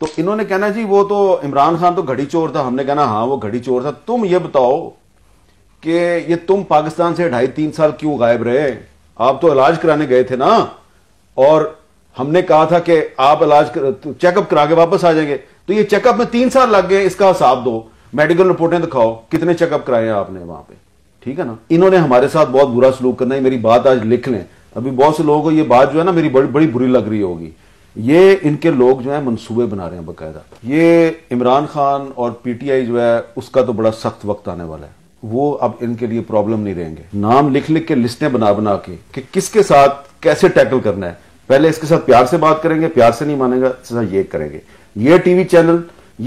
तो इन्होंने कहना जी वो तो इमरान खान तो घड़ी चोर था हमने कहना हाँ वो घड़ी चोर था तुम ये बताओ कि ये तुम पाकिस्तान से ढाई तीन साल क्यों गायब रहे आप तो इलाज कराने गए थे ना और हमने कहा था कि आप इलाज चेकअप तो करा के वापस आ जाएंगे तो ये चेकअप में तीन साल लग गए इसका हिसाब दो मेडिकल रिपोर्टें दिखाओ कितने चेकअप कराए आपने वहां पे ठीक है ना इन्होंने हमारे साथ बहुत बुरा सलूक करना है मेरी बात आज लिख लें अभी बहुत से लोगों को ये बात जो है ना मेरी बड़ी बड़ी बुरी लग रही होगी ये इनके लोग जो है मंसूबे बना रहे हैं बाकायदा ये इमरान खान और पीटीआई जो है उसका तो बड़ा सख्त वक्त आने वाला है वो अब इनके लिए प्रॉब्लम नहीं रहेंगे नाम लिख लिख के लिस्टें बना बना के कि किसके साथ कैसे टैकल करना है पहले इसके साथ प्यार से बात करेंगे प्यार से नहीं मानेगा इसके साथ ये करेंगे ये टीवी चैनल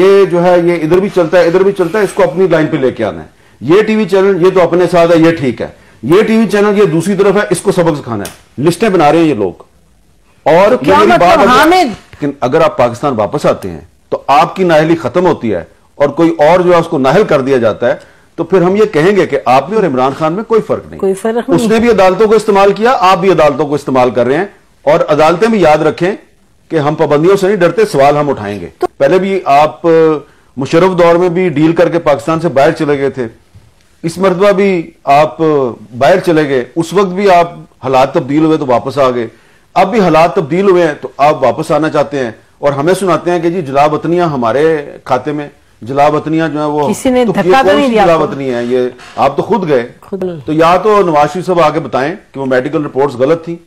ये जो है ये इधर भी चलता है इधर भी चलता है इसको अपनी लाइन पे लेके आना है ये टीवी चैनल ये तो अपने साथ है ये ठीक है ये टीवी चैनल ये दूसरी तरफ है इसको सबक सिखाना है लिस्टें बना रहे हैं ये लोग और तो क्या मतलब हामिद लेकिन अगर आप पाकिस्तान वापस आते हैं तो आपकी नाहली खत्म होती है और कोई और जो है उसको नाहल कर दिया जाता है तो फिर हम ये कहेंगे कि आप भी और इमरान खान में कोई फर्क नहीं कोई फर्क नहीं उसने भी अदालतों को इस्तेमाल किया आप भी अदालतों को इस्तेमाल कर रहे हैं और अदालतें भी याद रखें कि हम पाबंदियों से नहीं डरते सवाल हम उठाएंगे तो पहले भी आप मुशरफ दौर में भी डील करके पाकिस्तान से बाहर चले गए थे इस मरतबा भी आप बाहर चले गए उस वक्त भी आप हालात तब्दील हुए तो वापस आ गए अब भी हालात तब्दील हुए हैं तो आप वापस आना चाहते हैं और हमें सुनाते हैं कि जी जला वतनियां हमारे खाते में जला वतनियां जो है वो किसी ने तो धक्का तो नहीं दिया जला वतनी है ये आप तो खुद गए खुद तो या तो नवाज शरीफ साहब आगे बताएं कि वो मेडिकल रिपोर्ट्स गलत थी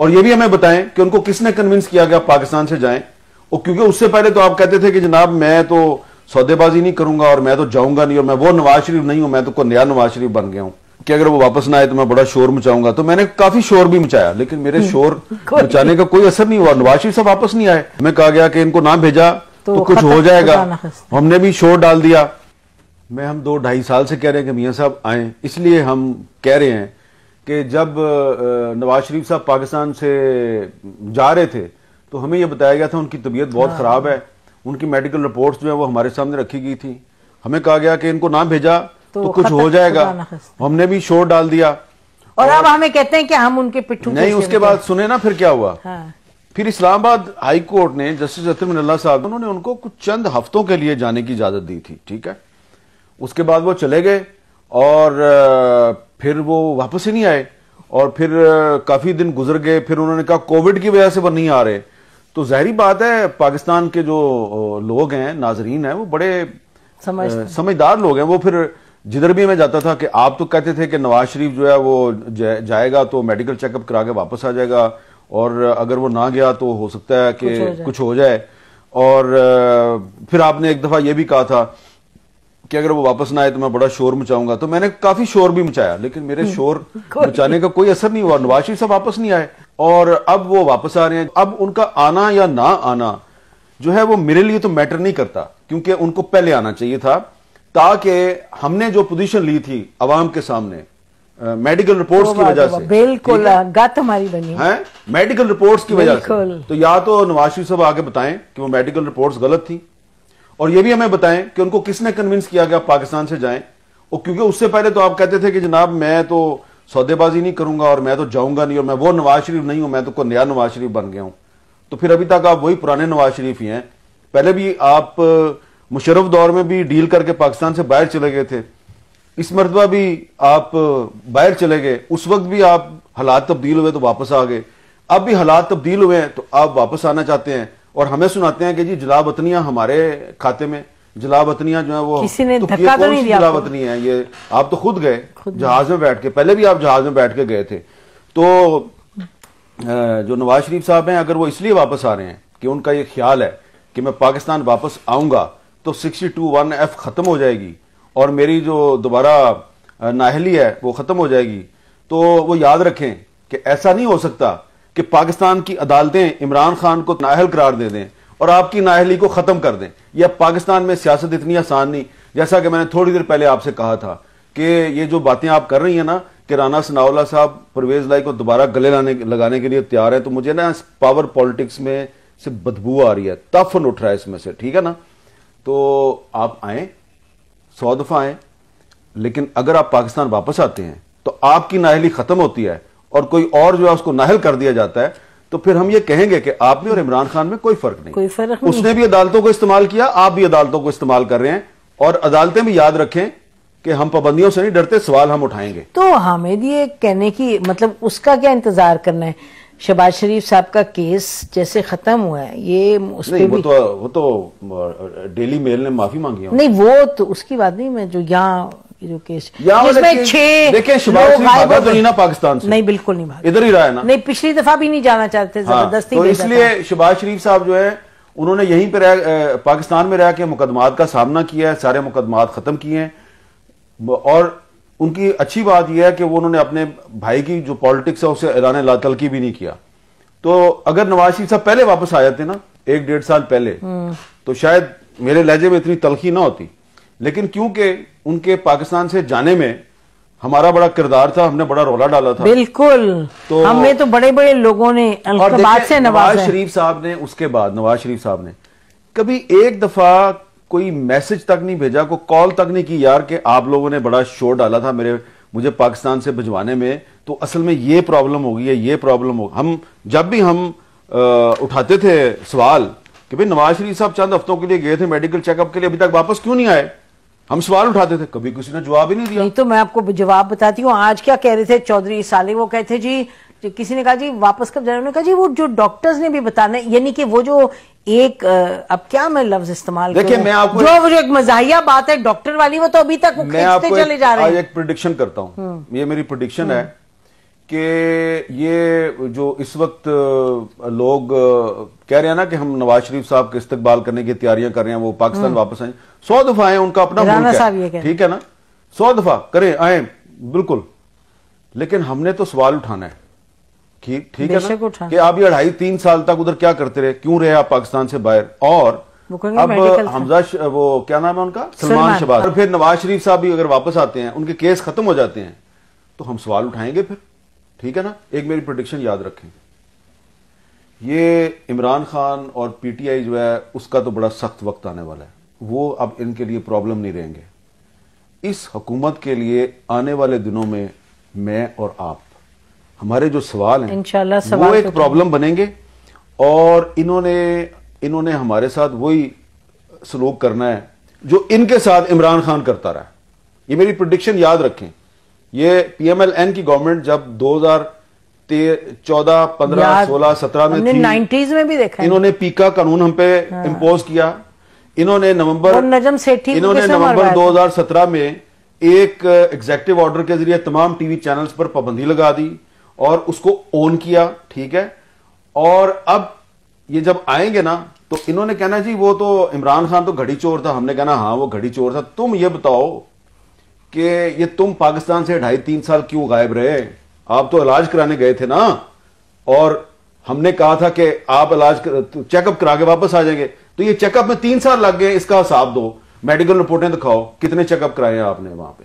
और ये भी हमें बताएं कि उनको किसने कन्विंस किया गया पाकिस्तान से जाए और क्योंकि उससे पहले तो आप कहते थे कि जनाब मैं तो सौदेबाजी नहीं करूंगा और मैं तो जाऊंगा नहीं और मैं वो नवाज शरीफ नहीं हूं मैं तो कोई नया नवाज शरीफ बन गया हूं कि अगर वो वापस ना आए तो मैं बड़ा शोर मचाऊंगा तो मैंने काफी शोर भी मचाया लेकिन मेरे हम्म। शोर मचाने का कोई असर नहीं हुआ नवाज शरीफ साहब वापस नहीं आए हमें कहा गया कि इनको ना भेजा तो, तो कुछ हो जाएगा हमने भी शोर डाल दिया मैं हम दो ढाई साल से कह रहे हैं कि मियाँ साहब आए इसलिए हम कह रहे हैं कि जब नवाज शरीफ साहब पाकिस्तान से जा रहे थे तो हमें यह बताया गया था उनकी तबीयत बहुत हाँ। ख़राब है उनकी मेडिकल रिपोर्ट जो है वो हमारे सामने रखी गई थी हमें कहा गया कि इनको ना भेजा तो, तो कुछ हो जाएगा हमने भी शोर डाल दिया और, और अब हमें कहते हैं कि हम उनके पिट्ठू नहीं उसके बाद सुने ना फिर क्या हुआ हाँ। फिर इस्लामाबाद हाई कोर्ट ने जस्टिस अतम साहब उन्होंने उनको कुछ चंद हफ्तों के लिए जाने की इजाजत दी थी ठीक है उसके बाद वो चले गए और फिर वो वापस ही नहीं आए और फिर काफी दिन गुजर गए फिर उन्होंने कहा कोविड की वजह से वो नहीं आ रहे तो जहरी बात है पाकिस्तान के जो लोग हैं नाजरीन हैं वो बड़े समझदार लोग हैं वो फिर जिधर भी मैं जाता था कि आप तो कहते थे कि नवाज शरीफ जो है वो जाएगा तो मेडिकल चेकअप करा के वापस आ जाएगा और अगर वो ना गया तो हो सकता है कि कुछ हो, कुछ हो जाए और फिर आपने एक दफा ये भी कहा था कि अगर वो वापस ना आए तो मैं बड़ा शोर मचाऊंगा तो मैंने काफी शोर भी मचाया लेकिन मेरे हम्म। शोर मचाने का कोई असर नहीं हुआ नवाज शरीफ साहब वापस नहीं आए और अब वो वापस आ रहे हैं अब उनका आना या ना आना जो है वो मेरे लिए तो मैटर नहीं करता क्योंकि उनको पहले आना चाहिए था ताकि हमने जो पोजीशन ली थी अवाम के सामने मेडिकल रिपोर्ट्स की वजह से बिल्कुल गत हमारी बनी है मेडिकल रिपोर्ट्स की वजह से तो या तो नवाज शरीफ साहब आगे बताएं कि वो मेडिकल रिपोर्ट्स गलत थी और ये भी हमें बताएं कि उनको किसने कन्विंस किया कि आप पाकिस्तान से जाएं और क्योंकि उससे पहले तो आप कहते थे कि जनाब मैं तो सौदेबाजी नहीं करूंगा और मैं तो जाऊंगा नहीं और मैं वो नवाज शरीफ नहीं हूं मैं तो कोई नया नवाज शरीफ बन गया हूं तो फिर अभी तक आप वही पुराने नवाज शरीफ ही हैं पहले भी आप मुशरफ दौर में भी डील करके पाकिस्तान से बाहर चले गए थे इस मरतबा भी आप बाहर चले गए उस वक्त भी आप हालात तब्दील हुए तो वापस आ गए अब भी हालात तब्दील हुए हैं तो आप वापस आना चाहते हैं और हमें सुनाते हैं कि जी जला वतनियां हमारे खाते में जला वतनियां जो है वो किसी ने तो धक्का तो नहीं दिया जला वतनी है ये आप तो खुद गए जहाज में बैठ के पहले भी आप जहाज में बैठ के गए थे तो जो नवाज शरीफ साहब हैं अगर वो इसलिए वापस आ रहे हैं कि उनका ये ख्याल है कि मैं पाकिस्तान वापस आऊंगा तो सिक्सटी टू वन एफ ख़त्म हो जाएगी और मेरी जो दोबारा नाहली है वो ख़त्म हो जाएगी तो वो याद रखें कि ऐसा नहीं हो सकता कि पाकिस्तान की अदालतें इमरान खान को नाहल करार दे दें और आपकी नाहली को ख़त्म कर दें यह पाकिस्तान में सियासत इतनी आसान नहीं जैसा कि मैंने थोड़ी देर पहले आपसे कहा था कि ये जो बातें आप कर रही हैं ना कि राना सनावला साहब परवेज लाई को दोबारा गले लाने लगाने के लिए तैयार है तो मुझे ना पावर पॉलिटिक्स में से बदबू आ रही है तफन उठ रहा है इसमें से ठीक है ना तो आप आए सौ दफा आए लेकिन अगर आप पाकिस्तान वापस आते हैं तो आपकी नाहली खत्म होती है और कोई और जो है उसको नाहल कर दिया जाता है तो फिर हम ये कहेंगे कि आप में और इमरान खान में कोई फर्क नहीं कोई फर्क नहीं। उसने भी अदालतों को इस्तेमाल किया आप भी अदालतों को इस्तेमाल कर रहे हैं और अदालतें भी याद रखें कि हम पाबंदियों से नहीं डरते सवाल हम उठाएंगे तो हामिद ये कहने की मतलब उसका क्या इंतजार करना है शबाज शरीफ साहब का केस जैसे खत्म हुआ है ये उस नहीं, वो तो वो तो डेली मेल ने माफी मांगी नहीं वो तो उसकी बात नहीं मैं जो यहाँ जो केस इसमें भागा तो नहीं ना पाकिस्तान से नहीं बिल्कुल नहीं भागा इधर ही रहा है ना नहीं पिछली दफा भी नहीं जाना चाहते हाँ, जबरदस्ती तो इसलिए शबाज शरीफ साहब जो है उन्होंने यहीं पर पाकिस्तान में रह के मुकदमात का सामना किया है सारे मुकदमात खत्म किए हैं और उनकी अच्छी बात यह है कि वो उन्होंने अपने भाई की जो पॉलिटिक्स है उसे ऐलान तलकी भी नहीं किया तो अगर नवाज शरीफ साहब पहले वापस आ जाते ना एक डेढ़ साल पहले तो शायद मेरे लहजे में इतनी तलखी ना होती लेकिन क्योंकि उनके पाकिस्तान से जाने में हमारा बड़ा किरदार था हमने बड़ा रोला डाला था बिल्कुल तो हमें तो बड़े बड़े लोगों ने और से नवाज शरीफ साहब ने उसके बाद नवाज शरीफ साहब ने कभी एक दफा कोई मैसेज तक नहीं भेजा कोई कॉल तक नहीं की यार कि आप लोगों ने बड़ा शोर डाला था मेरे मुझे पाकिस्तान से भिजवाने में तो असल में ये प्रॉब्लम हो गई है ये प्रॉब्लम हो हम जब भी हम आ, उठाते थे सवाल कि भाई नवाज शरीफ साहब चंद हफ्तों के लिए गए थे मेडिकल चेकअप के लिए अभी तक वापस क्यों नहीं आए हम सवाल उठाते थे कभी किसी ने जवाब ही नहीं दिया नहीं तो मैं आपको जवाब बताती हूँ आज क्या कह रहे थे चौधरी साले वो कहते जी जो तो किसी ने कहा जी वापस कब जाने उन्होंने कहा जी वो जो डॉक्टर्स ने भी बताना यानी कि वो जो एक अब क्या मैं लफ्ज इस्तेमाल देखिए मैं आपको जो वो जो एक मजाहिया बात है डॉक्टर वाली वो तो अभी तक मैं आपको चले जा रहे हैं एक करता हूँ हम्म। ये मेरी प्रोडिक्शन है हम्म। कि ये जो इस वक्त लोग कह रहे हैं ना कि हम नवाज शरीफ साहब के इस्तेबाल करने की तैयारियां कर रहे हैं वो पाकिस्तान हम्म। वापस आए सौ दफा आए उनका अपना ठीक है ना सौ दफा करें आए बिल्कुल लेकिन हमने तो सवाल उठाना है ठीक ठीक है ना कि आप ये अढ़ाई तीन साल तक उधर क्या करते रहे क्यों रहे आप पाकिस्तान से बाहर और अब हमजा वो क्या नाम है उनका सलमान शबाज और फिर नवाज शरीफ साहब भी अगर वापस आते हैं उनके केस खत्म हो जाते हैं तो हम सवाल उठाएंगे फिर ठीक है ना एक मेरी प्रोडिक्शन याद रखें ये इमरान खान और पीटीआई जो है उसका तो बड़ा सख्त वक्त आने वाला है वो अब इनके लिए प्रॉब्लम नहीं रहेंगे इस हुकूमत के लिए आने वाले दिनों में मैं और आप हमारे जो सवाल हैं सवाल वो एक प्रॉब्लम तो बनेंगे और इन्होंने इन्होंने हमारे साथ वही सलूक करना है जो इनके साथ इमरान खान करता रहा ये मेरी प्रोडिक्शन याद रखें ये पीएमएलएन की गवर्नमेंट जब 2014 15 16 17 में थी नाइन्टीज में भी देखा इन्होंने पीका कानून हम पे हाँ। इम्पोज किया इन्होंने नवंबर नजम सेठी इन्होंने नवंबर 2017 में एक एग्जेक्टिव uh, ऑर्डर के जरिए तमाम टीवी चैनल्स पर पाबंदी लगा दी और उसको ओन किया ठीक है और अब ये जब आएंगे ना तो इन्होंने कहना जी वो तो इमरान खान तो घड़ी चोर था हमने कहना हाँ वो घड़ी चोर था तुम ये बताओ कि ये तुम पाकिस्तान से ढाई तीन साल क्यों गायब रहे आप तो इलाज कराने गए थे ना और हमने कहा था कि आप इलाज चेकअप तो करा के वापस आ जाएंगे तो ये चेकअप में तीन साल लग गए इसका हिसाब दो मेडिकल रिपोर्टें दिखाओ कितने चेकअप कराए आपने वहां पे